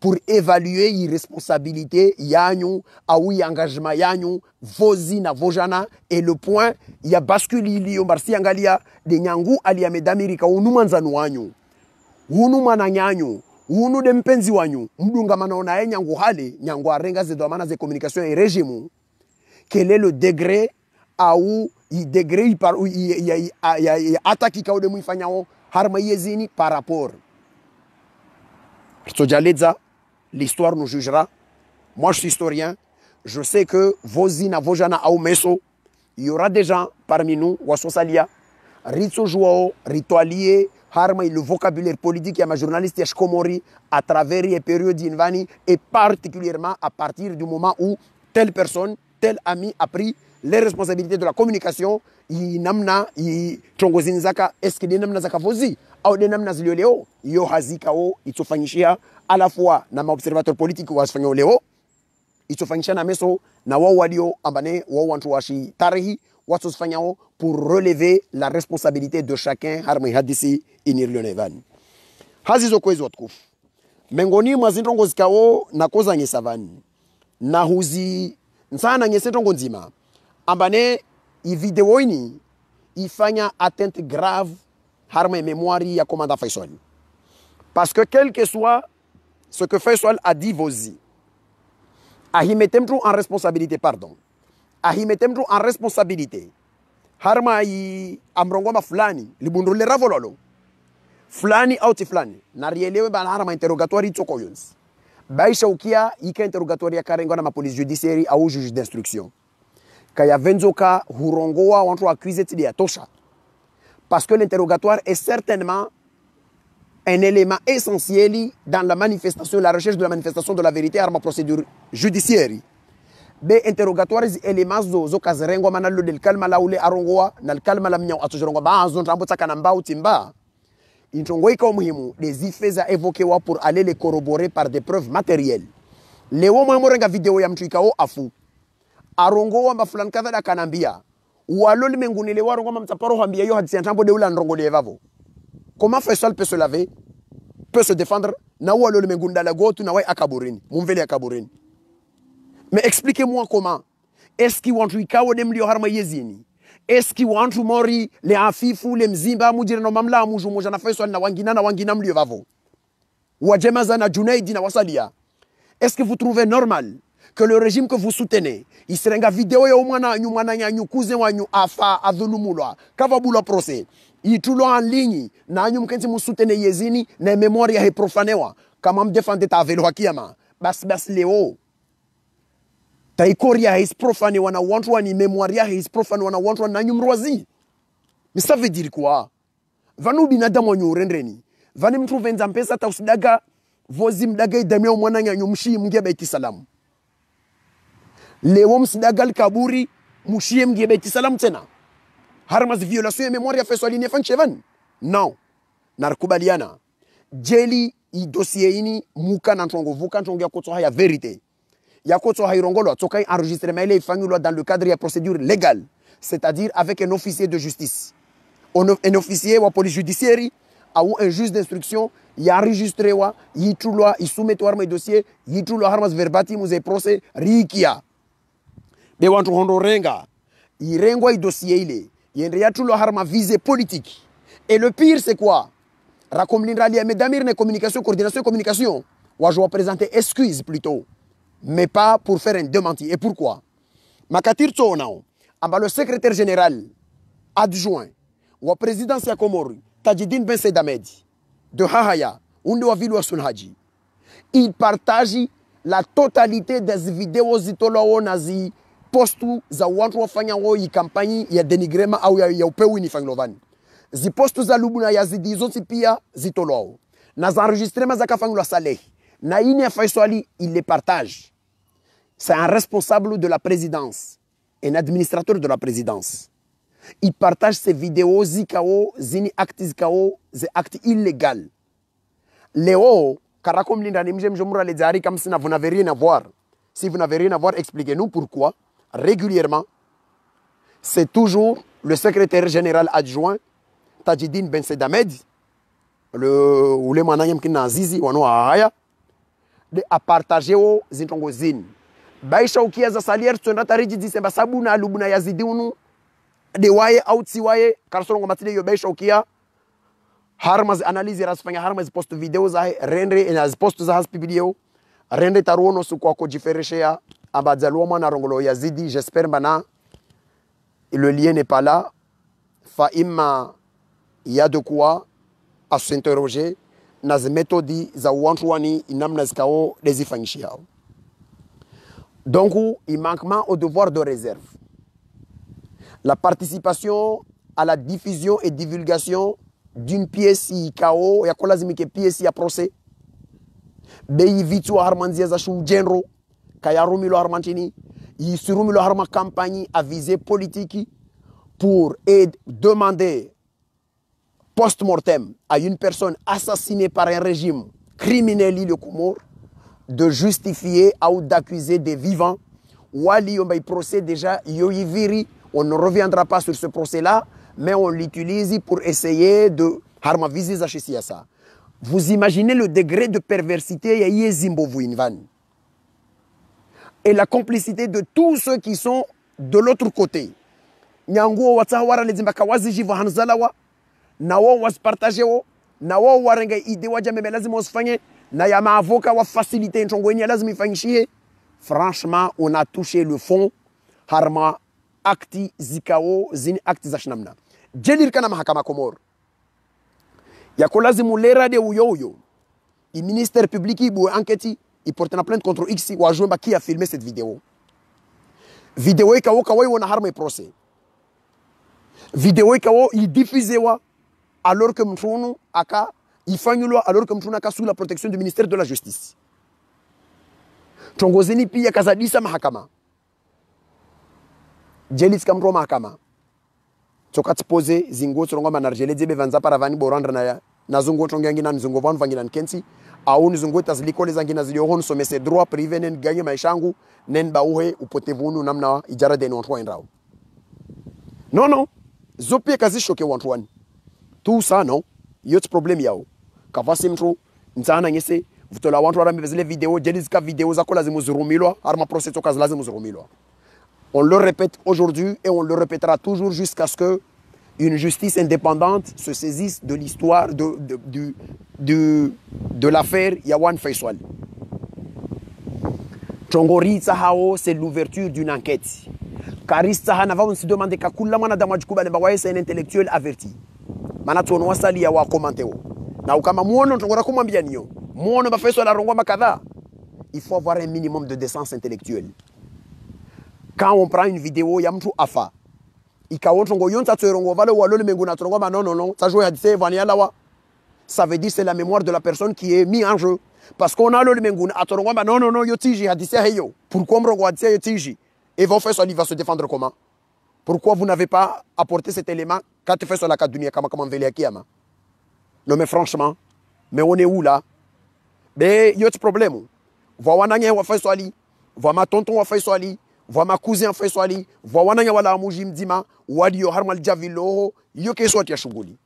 pour évaluer irresponsabilité responsabilité yanyu ah engagement vozi na vojana et le point ya bascule li barsi angalia de nyangu alia medamiri ka unumanzanu wanyu unumana nyanyu de mpenzi wanyu nyangu hali nyangu arenga quel est le degré au degré harma yezini par rapport l'histoire nous jugera moi je suis historien je sais que vozina vojana au meso il y aura des gens parmi nous wasosalia ritso joao harma le vocabulaire politique ya journaliste ya Shikomori à travers les périodes d'invani et particulièrement à partir du moment où telle personne, tel ami a pris les responsabilités de la communication i namna itongozini zaka eske de namna zakavozi au de namna zilioleo iyo hazikao itofanyishia à la fois na maobservateur politique wasifanya leo itofanyishia na meso na wao walio ambane wao wantu washi tarehi watusfanyao pour relever la responsabilité de chacun Harmi hadisi inirlionevani hazizo kwezi watukufu mengoni mwa zikao na nakozanyesa savani na huzi Nsana ntongo nzima ambane ivideo ini ifanya atteinte grave harme mémoire ya komanda faisal parce que quel que soit ce que faisal a dit vosi ahimetemtu en responsabilité pardon ahimete mtu en responsabilité harma yi amrongoma flani, libundulile ravololo flani auti fulani narielewe bana harma interrogatoire tsokoyons. yonsi ukia yika interrogatoire yakarengwa na police judiciaire au juge d'instruction venzoka hurongoa wantu accuse tidi Tosha. parce que l'interrogatoire est certainement un élément essentiel dans la manifestation, la recherche de la manifestation de la vérité à procédure judiciaire be interrogatoires zo zo zirengwa mana del kalma la ule arongoa na kalma la mnyao atojirongo bazo ntambo tsaka na mbau timba intongo ika muhimu des effets a évoquer wa pour aller les corroborer par des preuves matérielles lewo mwe renga video ya mtu ikao afu arongoa mba fulani kadha kanambia walo limenguni le warongo mamtsaparo hambia yo hadisi ntambo deula nrongo devavo comment Faisal peut se laver peut se défendre na walo mengunda la gotu na wai akaburini mumvele akaburini Mais expliquez-moi comment. Est-ce ki kawo ikawe demlio harma yezini? Est-ce Eski wantu mori le afifu le mzimba mujire no mamla muju moja na faiso na wangina na wangina mlio vavo. Wajemaza na Junaidi na Wasalia. Est-ce que vous trouvez normal que le régime que vous soutenez il serait une vidéo isirenga video ya umwana nyu mwana nyanyu kuze wanyu afa adhulumulwa kavabulwa procès Il itulwa en ligne na nyu mkenzi musutene yezini na memoria heprofanewa kama mdefende tavelo hakiyama basi basi leo taikoria his haisprofane wanawontwa ni memoaria haisprofane wanawontwa na nyumrwazi misavejiri kwa vanu binadamu wanyurendreni vani mtu venza mpesa ta usidaga vozi mdaga idamia umwana nyanyo mshii mngia baiti salamu lewo msidaga likaburi mushie mngie baiti salamu tena harmas violation ya memoria fesoaline fanchevan no narkubaliana jeli idosiye ini muka na nantwongovuka ntwongia kotsoha ya verite Yakoto Hairongolo, Tsokai enregistrement il dans le cadre de la procédure légale, c'est-à-dire avec un officier de justice. Un officier ou police judiciaire, ou un juge d'instruction, il a enregistré, il trouve, il soumet au dossier, il trouve harmas verbatim ou procès, rikia. De wantu hondo renga, il renga il dossier il il y a le harma visé politique. Et le pire c'est quoi? les rali, mesdames, communication, coordination, communication. je vais présenter excuse plutôt mais pas pour faire un démenti. Et pourquoi Makatir Tsoonao, le secrétaire général adjoint, ou président Siakomori, Tadjidine Ben Sedamedi, de Hahaya, Undewavilu Sunhaji, il partage la totalité des vidéos zitolao nazi postu za watu wafanyao hii campagne ya denigrema au ya, ya upewi ni fanglovani zipostu za lubuna ya zidi zote pia zitolao na za enregistrement zakafanywa na ine ya il les partage c'est un responsable de la présidence, un administrateur de la présidence. Il partage ses vidéos zikao, zini acte zikao, ze acte illégal. Léo, karakom lindanimjem jomura les vous comme si vous n'avez rien à voir. Si vous n'avez rien à voir, expliquez-nous pourquoi. Régulièrement, c'est toujours le secrétaire général adjoint Tajidine Ben Sedamed, le ou le manayem qui zizi ou à partager aux baisha ukia za salier tsonda tariji disemba sabuna alubuna yazidunu de waye outsi waye karsorongo matide yo baisha ukia harmaz analyse rasfanya harmaz post video za rendre eh, na post za has video rende taruono su kwa kujifereshea abadzalwa mwana rongolo yazidi j'espère bana le lien n'est pas là fa imma il y a de quoi à s'interroger na zimethodi za uwantwani namna zikao dezifanyishiao Donc, il manquement au devoir de réserve. La participation à la diffusion et divulgation d'une pièce y a ya que pièce à procès. Béi vitu harmanzia za shujenro, kaya rumilo harmanchini, y harma campagne à visée politique pour demander post-mortem à une personne assassinée par un régime criminel le Comore de justifier ou d'accuser des vivants. Wali Yombaï procès déjà Yiviri. On ne reviendra pas sur ce procès-là, mais on l'utilise pour essayer de harma ça. Vous imaginez le degré de perversité Yaye Zimbobwe et la complicité de tous ceux qui sont de l'autre côté. Nyango watsawara le zimbaka wazijivu hanzalawa. Nawa wao waspartajewo. Na wao warenga idewaja meme lazima usifanye na wa maavoka wafasilite nchongo yenye lazima ifanyishie. Franchement, on a touché le fond harma akti zikao zini akti za shinamna jelirikana mahakama komoro yako lera de uyo uyo ministère public iboe enquête porte na plainte contre x wajwemba qui a filmé cette vidéo video ikawo e kawo yona e harma iprocès e video ikawo wa alors que mtunu aka une loi alors que nous sous la protection du ministère de la justice tongozeni pia kazadisa mahakama jeli tsikamro mahakama tsokatsipoze zingo tsoronga manarjele dzebe vanza paravani borandra naya nazungo tongangina nzungo vanu vangina nkensi au nizungo tazilikole zangina zilioho nisomese droit privé nen ganye maisha yangu nen bauhe upotevu unu namna ijara deni wantu waendrao nono zo pia kazishoke wantu wani tu sano yotsi problem yao kava simtro nzananyese vutola wantu arambe zile video jeli zika video zako lazima zirumilwa ari maprocès tsoka lazima zirumilwa on le répète aujourd'hui et on le répétera toujours jusqu'à ce que une justice indépendante se saisisse de l'histoire de, de, de, de, de l'affaire Yawan Faisal. Chongori Tsahao, c'est l'ouverture d'une enquête. Karis Tsahanava, on se demande kakula manadamajkuba ne bawaye, c'est un intellectuel averti. Manatsonoa sali yawa komanteo na ukama muono niyo muono il faut avoir un minimum de décence intellectuelle quand on prend une vidéo afa un tongo yonta vale le non non non ça joue à dire ça veut dire c'est la mémoire de la personne qui est mis en jeu parce qu'on a le menguna atorongo ba non non non yotiji hadise heyo pourquoi mrongo yo yotiji et vos ils va se défendre comment pourquoi vous n'avez pas apporté cet élément quand tu fais sur la Non mais franchement, mais on est où là Mais il y a un problème. Voir wananya wa fait swali, vois ma tonton wa fait swali, vois ma cousine wa fait vois swali, voir wananya wala muji mzima wadi yo harmal javilo hiyo kesho ya shughuli.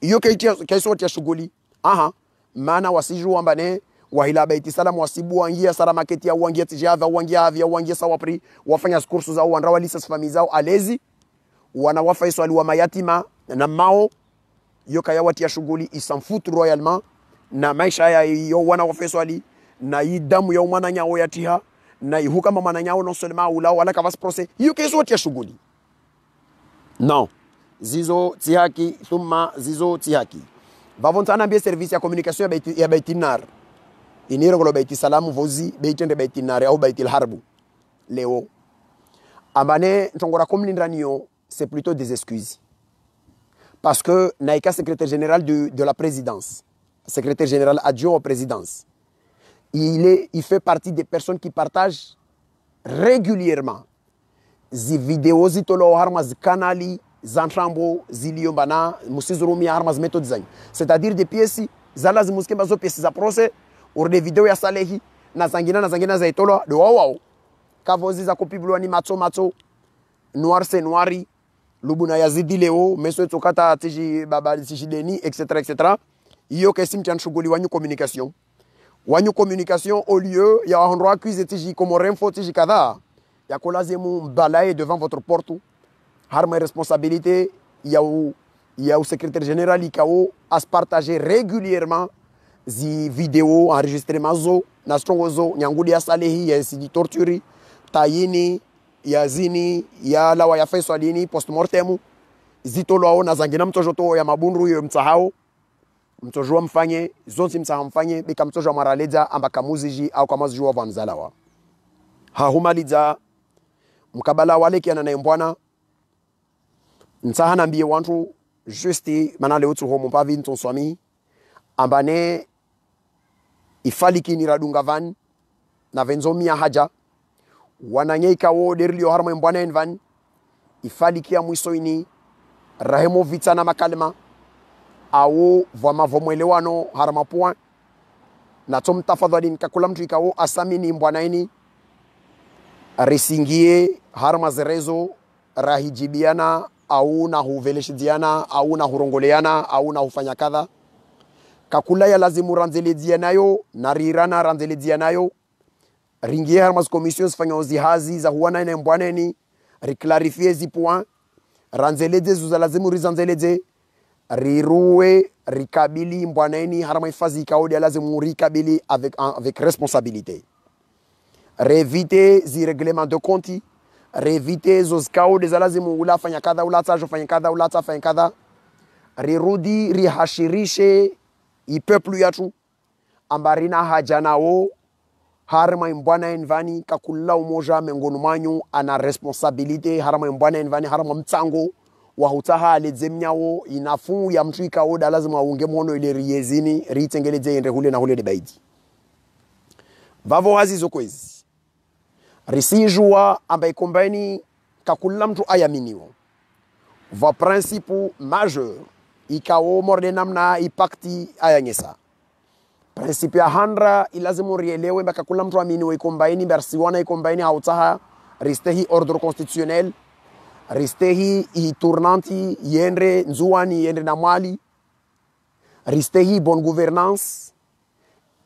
Hiyo kesho ya shughuli. Aha, maana wasijua mbane wahila baiti salam wasibu wangia sara maketi au wangia tijava ngia avia wa ngia sawapri wafanya kursu zao lisa famizao alezi wana wanawafa iswali wa mayatima na mao yo yokayawatia shughuli isamfut royalement na maisha ya yo wana wafeswali na yi damu ya mwana nyao yatiha na yi hukama mana nyao non seulement ulao ala kavas procès yokezotia shughuli no zizo tihaki thumma zizo tihaki vavontana ambie service ya communication ya baiti, ya baitinar kolo baiti salamu vozi baiti baiti baitinar au baiti harbu leo ambane ntongora komlindra komlindaniyo c'est plutôt des excuses parce que Naïka, secrétaire général de, la présidence, secrétaire général adjoint aux présidences, il, est, il fait partie des personnes qui partagent régulièrement les vidéos des canaux, zantrambo des musizurumi méthode c'est-à-dire des pièces des des pièces za procès ou des vidéos ya salehi na zangina na zangina de ni noir lubuna dileo, leo meso tokata tiji baba tiji deni etc etc iyo kesi tian wanyu communication wanyu communication au lieu ya wahonroa comme tiji renfo tiji y ya un balai devant votre porte harma responsabilité ya y a u secrétaire général ikao à se partager régulièrement zi vidéos enregistrement zo na strongo zo nyangudi ya salehi ya torturi ya zini ya lawa yala wayafeswa lini postmortem zitolwao na zangina to ya mabunru yo mtsahao mtojo mfanye zonzi mtsaha mfanye bika mtojwa maraledza ambaka muziji au kama zijua vanzalawa hahumalidza mkabala wale kiana na mbwana ntsaha nambiye wantu justi mana leutsuho nton swami ambane ifalikinira dunga vani na venzo mia haja wananyeika wo derlio harmo en bwana envan ifalikia ini rahemo vita na makalma awo vwama vomwelewano harma puwa na tom tafadhalin kakula mtu ikawo asami ni mbwana ini risingie harma zerezo rahijibiana au na huveleshidiana au na hurongoleana au na hufanya kadha kakula ya lazimu ranzelidia nayo na rirana ranzelidia nayo ringier harmas commission sifanya ozihazi za huwana ene mbwaneni riklarifie zi point ranzeleze zuza lazimu rizanzeleze riruwe rikabili mbwaneni harama ifazi ikaodia lazimu rikabili avec, avec responsabilité revite zi reglement de conti revite zo zozikaode za lazimu ula fanya kadha ulatsa jo fanya kadha ulatsa fanya kadha rirudi rihashirishe ipeplu yatu ambarina haja nawo harama mbwana envani kakula umoja miongoni manyu ana responsabilite harama mbwana envani harama mtsango wahutaha aledze mnyawo inafuu ya mtu ikaoda lazima aunge mhono ile riyezini riitengeledze ende hule na hule debaidi vavo hazizo kwezi risijua amba ikombaini kakula mtu ayaminiwo va principe majeur ikawo morde namna ipakti ayanyesa prinsipi ya handra ilazima urielewe mpaka kula mtu aminiwe ikombaini barsiwana ikombaini hautaha reste hi ordre constitutionnel reste hi itournanti yendre nzuani yendre na mali riste hi bonne gouvernance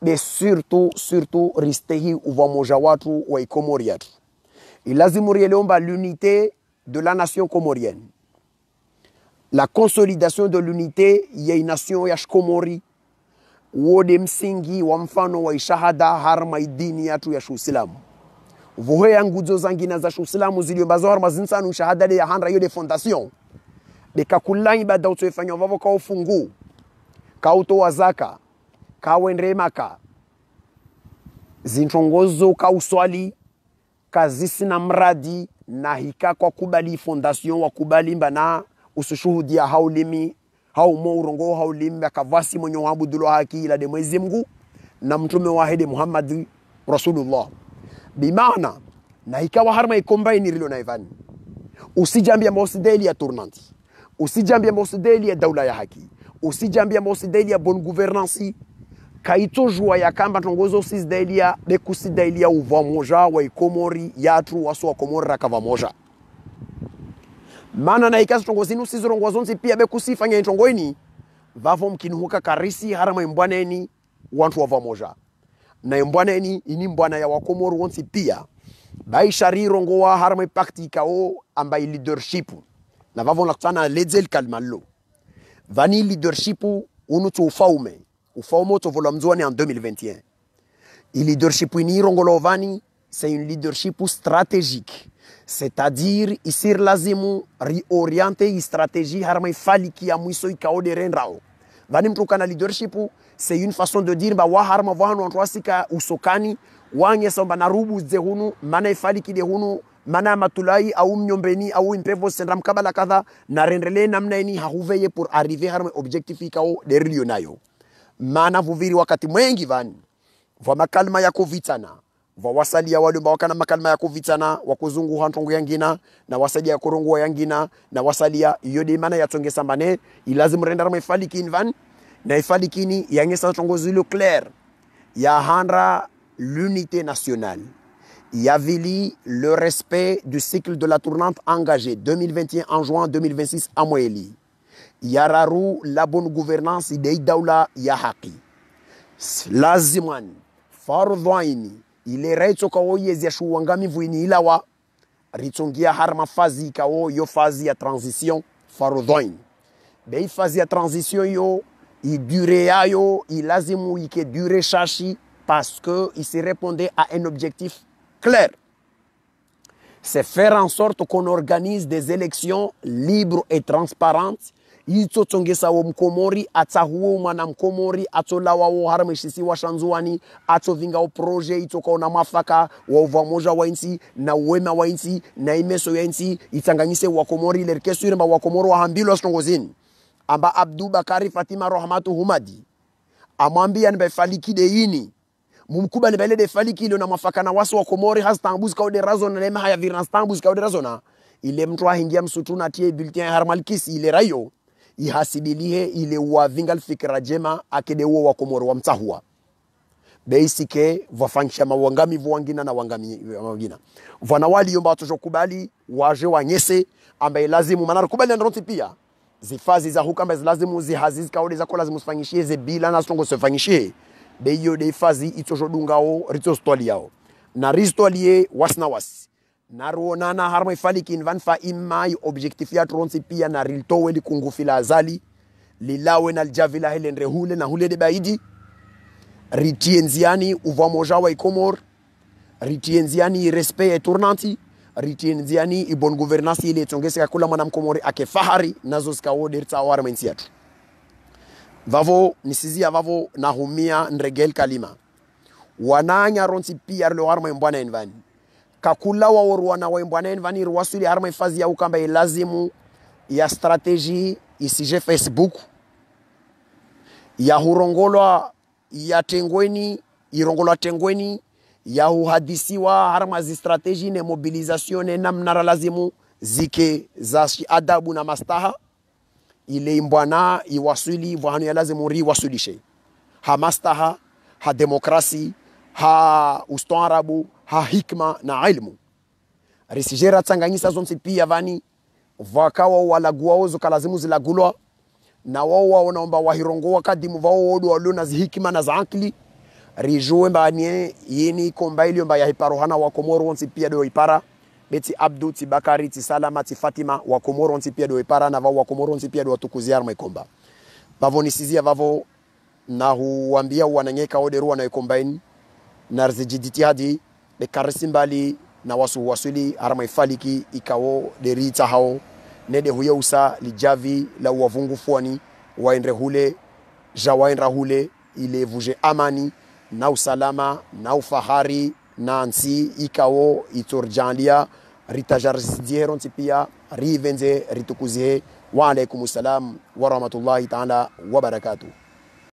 be surtout surtout reste hi uvamoja watu wa ikomori yatu ilazima urielewe mba l'unité de la nation comorienne la consolidation de l'unité ya nation ya shikomori wode msingi wa mfano wa ishahada harma idini yatu ya shuislamu voheya ngudzo zangina za shuislamu ziliombazo harma zinsanu shahada de yahandra yo de fondation bekakulanyi bada utsoefanya vavo kaufungu kautowa zaka kawendre maka zintongozo kauswali na mradi na hika kwa kubali fondation wakubali mbana usushuhudia haulimi hau mo urongo hau limbe kavasi mwenye waabudu haki ila de Mwenyezi Mungu na mtume wahidi Muhammad Rasulullah bimaana na ikawa harma ikombaini rilo na Ivan ya mosideli ya tournanti ya mosideli ya daula ya haki Usijambi ya mosideli ya bonne gouvernance kaitojua ya kamba tongozo usisideli ya dekusideli ya uva moja wa ikomori yatru wasu wa komori rakava moja mana na ikasi tongo zinu sizirongo zonsi pia be kusifa bekusifanya ini vavo mkinuhuka karisi harama imbwana imbwaneni wantu wava moja na imbwaneni ini mbwana ya wakomoru wonsi pia baishari rongo wa harama ipakti ikao amba ambayi leadership na vavo nakutana ledzel kalmalo vani leadership unu tu ufaume ufaume tovola mzuani an 2021 i leadership ini vani c'est une leadership stratégique c'est-à-dire stratégie isirilazimu rioriente istratégie harama ifalikia mwiso ikaode rendrao vani mtu kana leadership c'est une façon de dire wa harma vanu antwa sika usokani wanyesa mba narubu zehunu mana ifaliki dehunu mana matulai au mnyombeni au impevo sendra mkabala kadha na rendelee namna ini hahuveye pour arriver harma objectif ikao derilio nayo maana vuviri wakati mwengi vani vwa makalma ya kovitana vawasalia wadombawakana makalma ya wa wakuzunguha ntongo yangina na wasalia yakurongua yangina na wasalia iyo ya yatsongesa sambane ilazimu rendaramo ifalikini van na ifalikini yangesa tongozilo clair ya handra l'unité nationale Yavili, le respect du cycle de la tournante engagée 2021 en juin 2026 à Moeli. Yararu, la bonne gouvernance de Yahaki. Laziman, Farudwaini, il ile raicho kawo yezesha uangamivu ini ilawa ritsongia harma fazi kawo yo fazi ya transition farodoin bei fazi ya transition yo yo i ilazimu ike dure shashi parce que il se répondait à un objectif clair c'est faire en sorte qu'on organise des élections libres et transparentes yitsotsongesa wo mkomori atsahuwo mwana mkomori atsolawa wo haramishisi wa shanzuwani atsovinga uproje itsokaona mafaka wa uvamoja wa insi na uwema wa insi na imeso ya insi itsanganyise wakomori lerikesuiremba wakomori wahambilwa sitongozini amba abdu bakari fatima rahmatu humadi amwambia nibafalikide ini mumkuba nibailede faliki ilio na mafaka na wasu wakomori hastambus kaude razona nema haya virnastambus kaude razona ile mtu ahingia msutuna atie bulletin ya harmalkisi ile rayo ihasibilie ile wavinga lfikira jema akedeuo wakomoro wa mtsahua beisike vafankisha mawangamivu wangina na wangamavina eh, vana waliomba watoshokubali waje wanyese ambaye lazimu manar kubali andaronti pia zifazi za huku ambaye lazimu zihazi za zako lazimu ze bila na songo sifanyishie beiyo deifazi itoshodungao ritostwali yao na ristwalie wasina wasi naruonana harmo ifalikin van fa immai objectif ya tronsi pia na riltowe likungufila azali lilawe na ljavila helenre hule na hule hulede baidi ritienziani uva moja wa ikomor irespe ya turnanti eturnanti ritienziani ibon governance ile tsongeseka kula mwanamkomori ake fahari nazo zika awari warmensi yatu vavo nisizia vavo nahumia nregel kalima wananya ronsi pia rlo warma mbwana invani kakula waorwa na waimbwa naye vaniri waswili ari maifazi ya ukamba ilazimu ya strateji isije facebook ya yatengweni irongolwa tengweni yahuhadisiwa hari mwazi strateji ne mobilization ne namnara lazimu zike za adabu na mastaha ile imbwana iwaswili vwahanu ya lazimu riwaswilishe ha mastaha ha demokrasi ha uston arabu ha hikma na ilmu risijera tsanganyisa zonse pia vani vakawa walagua ozo kalazimu zilagulwa na wao wao naomba wahirongoa kadimu vao wodo walio na zihikima na zaakli akili rijue mbanie yini komba ilio mba yahiparohana wa Komoro wonsi pia do ipara beti Abdu ti ti Bakari Salama ti Fatima wa Komoro wonsi pia do ipara na vao wa Komoro wonsi pia do tukuzia arma ikomba bavo nisizia vavo na huambia wananyeka oderu wanayokombaini na rzijiditihadi be karisimbali na wasu wasuli arama ifaliki ikawo ɗe rita hawo nede usa lijavi la uwavungu fwani waendre hule jawaendra hule vuje amani na usalama na ufahari na nsi ikawo iturjanlia ritajarsdieheronsi pia rivenze ritukuzihe waalaikum salam warahmatullahi taala wabarakatuh